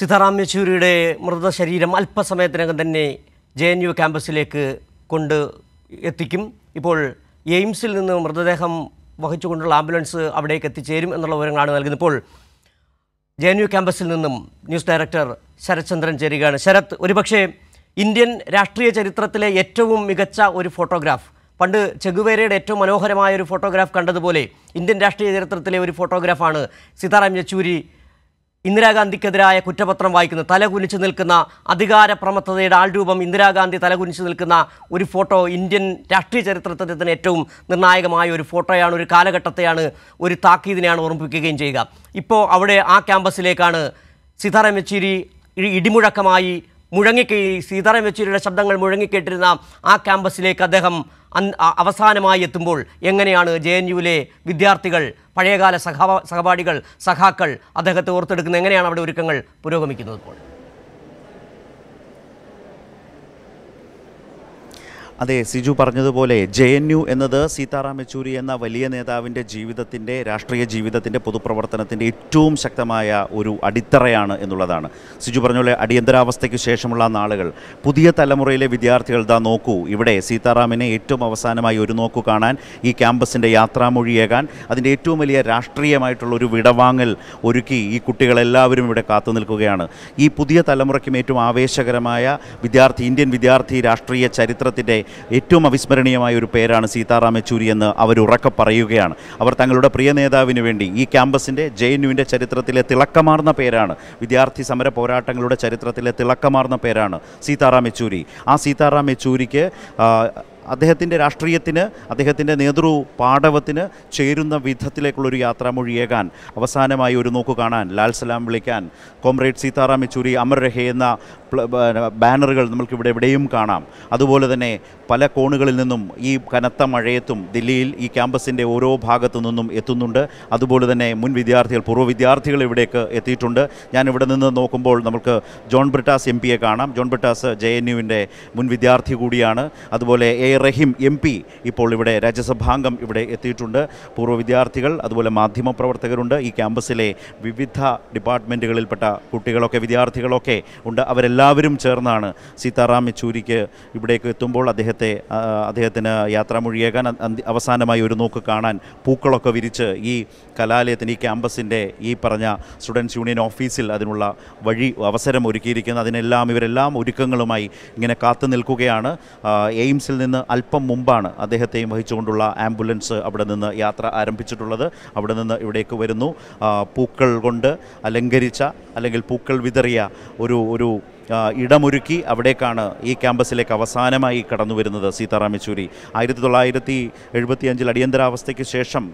സീതാറാം യെച്ചൂരിയുടെ മൃതശരീരം അല്പസമയത്തിനകം തന്നെ ജെ എൻ യു ക്യാമ്പസിലേക്ക് കൊണ്ട് എത്തിക്കും ഇപ്പോൾ എയിംസിൽ നിന്ന് മൃതദേഹം വഹിച്ചുകൊണ്ടുള്ള ആംബുലൻസ് അവിടേക്ക് എത്തിച്ചേരും എന്നുള്ള വിവരങ്ങളാണ് നൽകുന്നത് ഇപ്പോൾ ജെ എൻ യു ക്യാമ്പസിൽ നിന്നും ന്യൂസ് ഡയറക്ടർ ശരത്ചന്ദ്രൻ ചേരുകയാണ് ശരത് ഒരുപക്ഷേ ഇന്ത്യൻ രാഷ്ട്രീയ ചരിത്രത്തിലെ ഏറ്റവും മികച്ച ഒരു ഫോട്ടോഗ്രാഫ് പണ്ട് ചെഗുവേരയുടെ ഏറ്റവും മനോഹരമായ ഒരു ഫോട്ടോഗ്രാഫ് കണ്ടതുപോലെ ഇന്ത്യൻ രാഷ്ട്രീയ ചരിത്രത്തിലെ ഒരു ഫോട്ടോഗ്രാഫാണ് സീതാറാം യെച്ചൂരി ഇന്ദിരാഗാന്ധിക്കെതിരായ കുറ്റപത്രം വായിക്കുന്നു തലകുനിച്ച് നിൽക്കുന്ന അധികാര ആൾ ആൾരൂപം ഇന്ദിരാഗാന്ധി തലകുനിച്ച് നിൽക്കുന്ന ഒരു ഫോട്ടോ ഇന്ത്യൻ രാഷ്ട്രീയ ചരിത്രത്തിൻ്റെ തന്നെ ഏറ്റവും നിർണായകമായ ഒരു ഫോട്ടോയാണ് ഒരു കാലഘട്ടത്തെയാണ് ഒരു താക്കീതിനെയാണ് ഓർമ്മിപ്പിക്കുകയും ചെയ്യുക ഇപ്പോൾ അവിടെ ആ ക്യാമ്പസിലേക്കാണ് സീതാറാം യെച്ചൂരി ഇടിമുഴക്കമായി മുഴങ്ങിക്കേ സീതാറാം യെച്ചൂരിയുടെ ശബ്ദങ്ങൾ മുഴങ്ങിക്കേട്ടിരുന്ന ആ ക്യാമ്പസിലേക്ക് അദ്ദേഹം അവസാനമായി എത്തുമ്പോൾ എങ്ങനെയാണ് ജെ എൻ യുവിലെ വിദ്യാർത്ഥികൾ പഴയകാല സഹ സഹപാഠികൾ സഖാക്കൾ അദ്ദേഹത്തെ ഓർത്തെടുക്കുന്ന എങ്ങനെയാണ് അവിടെ ഒരുക്കങ്ങൾ പുരോഗമിക്കുന്നത് ഇപ്പോൾ അതെ സിജു പറഞ്ഞതുപോലെ ജെ എൻ യു എന്നത് സീതാറാം യെച്ചൂരി എന്ന വലിയ നേതാവിൻ്റെ ജീവിതത്തിൻ്റെ രാഷ്ട്രീയ ജീവിതത്തിൻ്റെ പൊതുപ്രവർത്തനത്തിൻ്റെ ഏറ്റവും ശക്തമായ ഒരു അടിത്തറയാണ് എന്നുള്ളതാണ് സിജു പറഞ്ഞ പോലെ അടിയന്തരാവസ്ഥയ്ക്ക് ശേഷമുള്ള നാളുകൾ പുതിയ തലമുറയിലെ വിദ്യാർത്ഥികൾ ദാ നോക്കൂ ഇവിടെ സീതാറാമിനെ ഏറ്റവും അവസാനമായി ഒരു നോക്കു കാണാൻ ഈ ക്യാമ്പസിൻ്റെ യാത്രാമൊഴിയേകാൻ അതിൻ്റെ ഏറ്റവും വലിയ രാഷ്ട്രീയമായിട്ടുള്ള ഒരു വിടവാങ്ങൽ ഒരുക്കി ഈ കുട്ടികളെല്ലാവരും ഇവിടെ കാത്തു നിൽക്കുകയാണ് ഈ പുതിയ തലമുറയ്ക്കും ഏറ്റവും ആവേശകരമായ വിദ്യാർത്ഥി ഇന്ത്യൻ വിദ്യാർത്ഥി രാഷ്ട്രീയ ചരിത്രത്തിൻ്റെ ഏറ്റവും അവിസ്മരണീയമായ ഒരു പേരാണ് സീതാറാം യെച്ചൂരി എന്ന് ഉറക്കെ പറയുകയാണ് അവർ തങ്ങളുടെ പ്രിയ നേതാവിന് വേണ്ടി ഈ ക്യാമ്പസിൻ്റെ ജെ എൻ യുവിൻ്റെ ചരിത്രത്തിലെ തിളക്കമാർന്ന പേരാണ് വിദ്യാർത്ഥി സമര പോരാട്ടങ്ങളുടെ ചരിത്രത്തിലെ തിളക്കമാർന്ന പേരാണ് സീതാറാം യെച്ചൂരി ആ സീതാറാം യെച്ചൂരിക്ക് അദ്ദേഹത്തിൻ്റെ രാഷ്ട്രീയത്തിന് അദ്ദേഹത്തിൻ്റെ നേതൃ പാടവത്തിന് ചേരുന്ന വിധത്തിലേക്കുള്ളൊരു യാത്രാമൊഴിയേകാൻ അവസാനമായി ഒരു നോക്കു കാണാൻ ലാൽ സലാം വിളിക്കാൻ കോംറേഡ് സീതാറാം യെച്ചൂരി അമർ രഹേ എന്ന ബാനറുകൾ നമുക്ക് ഇവിടെ എവിടെയും കാണാം അതുപോലെ തന്നെ പല കോണുകളിൽ നിന്നും ഈ കനത്ത മഴയത്തും ദില്ലിയിൽ ഈ ക്യാമ്പസിൻ്റെ ഓരോ ഭാഗത്തു നിന്നും എത്തുന്നുണ്ട് അതുപോലെ തന്നെ മുൻ വിദ്യാർത്ഥികൾ പൂർവ്വ വിദ്യാർത്ഥികൾ ഇവിടേക്ക് എത്തിയിട്ടുണ്ട് ഞാൻ ഇവിടെ നിന്ന് നോക്കുമ്പോൾ നമുക്ക് ജോൺ ബ്രിട്ടാസ് എം പിയെ കാണാം ജോൺ ബ്രിട്ടാസ് ജെ എൻ യുവിൻ്റെ മുൻ വിദ്യാർത്ഥി കൂടിയാണ് അതുപോലെ എ റഹീം എം പി ഇപ്പോൾ ഇവിടെ രാജ്യസഭാംഗം ഇവിടെ എത്തിയിട്ടുണ്ട് പൂർവ്വ വിദ്യാർത്ഥികൾ അതുപോലെ മാധ്യമപ്രവർത്തകരുണ്ട് ഈ ക്യാമ്പസിലെ വിവിധ ഡിപ്പാർട്ട്മെൻറ്റുകളിൽപ്പെട്ട കുട്ടികളൊക്കെ വിദ്യാർത്ഥികളൊക്കെ ഉണ്ട് അവരെല്ലാം എല്ലാവരും ചേർന്നാണ് സീതാറാം യെച്ചൂരിക്ക് ഇവിടേക്ക് എത്തുമ്പോൾ അദ്ദേഹത്തെ അദ്ദേഹത്തിന് യാത്രാമൊഴിയേക്കാൻ അവസാനമായി ഒരു നോക്ക് കാണാൻ പൂക്കളൊക്കെ വിരിച്ച് ഈ കലാലയത്തിന് ഈ ക്യാമ്പസിൻ്റെ ഈ പറഞ്ഞ സ്റ്റുഡൻസ് യൂണിയൻ ഓഫീസിൽ അതിനുള്ള വഴി അവസരം ഒരുക്കിയിരിക്കുന്നു അതിനെല്ലാം ഇവരെല്ലാം ഒരുക്കങ്ങളുമായി ഇങ്ങനെ കാത്തു നിൽക്കുകയാണ് എയിംസിൽ നിന്ന് അല്പം മുമ്പാണ് അദ്ദേഹത്തെയും വഹിച്ചുകൊണ്ടുള്ള ആംബുലൻസ് അവിടെ നിന്ന് യാത്ര ആരംഭിച്ചിട്ടുള്ളത് അവിടെ നിന്ന് ഇവിടേക്ക് വരുന്നു പൂക്കൾ കൊണ്ട് അലങ്കരിച്ച അല്ലെങ്കിൽ പൂക്കൾ വിതറിയ ഒരു ഒരു ഇടമൊരുക്കി അവിടേക്കാണ് ഈ ക്യാമ്പസിലേക്ക് അവസാനമായി കടന്നു വരുന്നത് സീതാറാം യെച്ചൂരി ആയിരത്തി തൊള്ളായിരത്തി എഴുപത്തി അഞ്ചിൽ അടിയന്തരാവസ്ഥയ്ക്ക് ശേഷം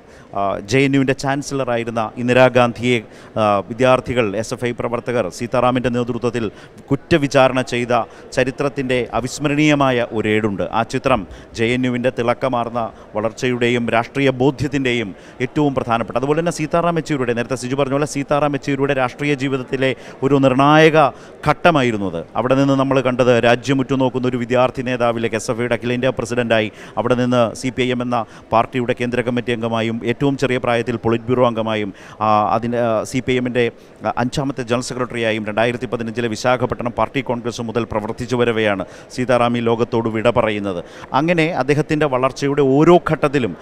ജെ എൻ യുവിൻ്റെ ചാൻസലറായിരുന്ന ഇന്ദിരാഗാന്ധിയെ വിദ്യാർത്ഥികൾ എസ് എഫ് ഐ പ്രവർത്തകർ സീതാറാമിൻ്റെ നേതൃത്വത്തിൽ കുറ്റവിചാരണ ചെയ്ത ചരിത്രത്തിൻ്റെ അവിസ്മരണീയമായ ഒരു ആ ചിത്രം ജെ എൻ യുവിൻ്റെ തിളക്കമാർന്ന വളർച്ചയുടെയും രാഷ്ട്രീയ ബോധ്യത്തിൻ്റെയും ഏറ്റവും പ്രധാനപ്പെട്ട അതുപോലെ തന്നെ സീതാറാം യെച്ചൂരിയുടെ നേരത്തെ സിജു പറഞ്ഞ പോലെ സീതാറാം യെച്ചൂരിയുടെ രാഷ്ട്രീയ ജീവിതത്തിലെ ഒരു നിർണായക ഘട്ടമായിരുന്നു നടന്നത് അവിടെ നിന്ന് നമ്മൾ കണ്ടത് രാജ്യമുറ്റു നോക്കുന്ന ഒരു വിദ്യാർത്ഥി നേതാവിലേക്ക് എസ് എഫ് ഐയുടെ അഖിലേന്ത്യാ പ്രസിഡൻ്റായി അവിടെ നിന്ന് സി പി ഐ എം എന്ന പാർട്ടിയുടെ കേന്ദ്ര കമ്മിറ്റി അംഗമായും ഏറ്റവും ചെറിയ പ്രായത്തിൽ പൊളിറ്റ് ബ്യൂറോ അംഗമായും അതിന് സി പി ഐ എമ്മിൻ്റെ അഞ്ചാമത്തെ ജനറൽ സെക്രട്ടറിയായും രണ്ടായിരത്തി പതിനഞ്ചിലെ വിശാഖപട്ടണം പാർട്ടി കോൺഗ്രസ് മുതൽ പ്രവർത്തിച്ചു വരവെയാണ് സീതാറാം ഈ ലോകത്തോട് വിട പറയുന്നത് അങ്ങനെ അദ്ദേഹത്തിൻ്റെ വളർച്ചയുടെ ഓരോ ഘട്ടത്തിലും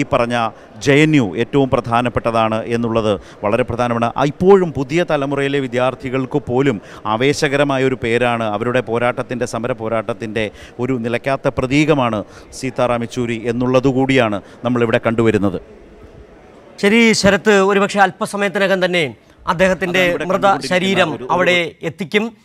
ഈ പറഞ്ഞ ജെ എൻ യു ഏറ്റവും പ്രധാനപ്പെട്ടതാണ് എന്നുള്ളത് വളരെ പ്രധാനമാണ് ഇപ്പോഴും പുതിയ തലമുറയിലെ വിദ്യാർത്ഥികൾക്ക് പോലും ആവേശകരമായി ഒരു പേരാണ് അവരുടെ പോരാട്ടത്തിൻ്റെ സമര പോരാട്ടത്തിൻ്റെ ഒരു നിലയ്ക്കാത്ത പ്രതീകമാണ് സീതാറാം യെച്ചൂരി എന്നുള്ളതുകൂടിയാണ് നമ്മളിവിടെ കണ്ടുവരുന്നത് ശരി ശരത്ത് ഒരുപക്ഷെ അല്പസമയത്തിനകം തന്നെ അദ്ദേഹത്തിൻ്റെ മൃത ശരീരം അവിടെ എത്തിക്കും